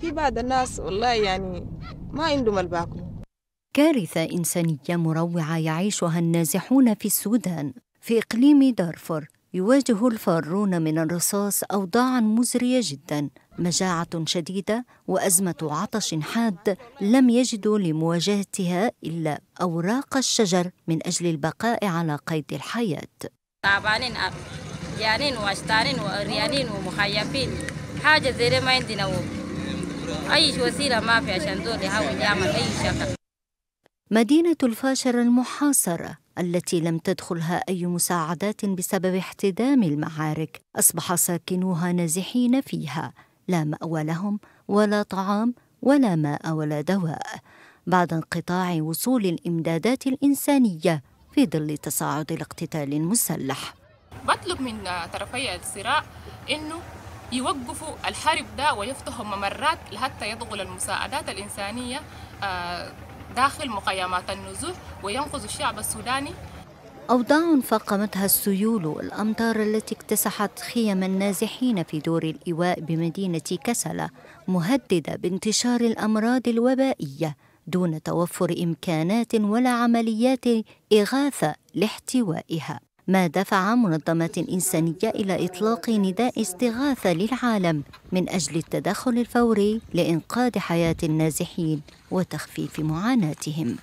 في بعض الناس والله يعني ما عندهم الباكل كارثة إنسانية مروعة يعيشها النازحون في السودان في إقليم دارفور يواجه الفارون من الرصاص أوضاعا مزرية جدا مجاعة شديدة وأزمة عطش حاد لم يجدوا لمواجهتها إلا أوراق الشجر من أجل البقاء على قيد الحياة تعبانين آه، يعني واشتارين وريانين ومخيفين حاجة زي ما عندنا أي وسيلة ما في عشان دول يحاول يعمل أي شغل مدينة الفاشر المحاصرة التي لم تدخلها أي مساعدات بسبب احتدام المعارك أصبح ساكنوها نازحين فيها لا مأوى لهم ولا طعام ولا ماء ولا دواء بعد انقطاع وصول الإمدادات الإنسانية في ظل تصاعد الاقتتال المسلح بطلب من طرفي الصراع أنه يوقفوا الحرب ده ويفتحوا ممرات لحتى يدخل المساعدات الإنسانية آه، داخل مخيمات النزوح وينقذ الشعب السوداني أوضاع فاقمتها السيول والأمطار التي اكتسحت خيم النازحين في دور الإيواء بمدينة كسلة مهددة بانتشار الأمراض الوبائية دون توفر إمكانات ولا عمليات إغاثة لاحتوائها ما دفع منظمات إنسانية إلى إطلاق نداء استغاثة للعالم من أجل التدخل الفوري لإنقاذ حياة النازحين وتخفيف معاناتهم